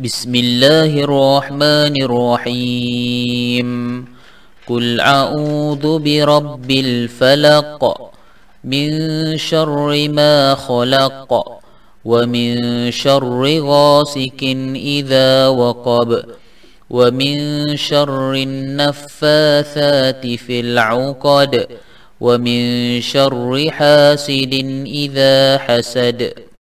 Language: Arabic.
بسم الله الرحمن الرحيم قل أعوذ برب الفلق من شر ما خلق ومن شر غاسك إذا وقب ومن شر النفاثات في العقد ومن شر حاسد إذا حسد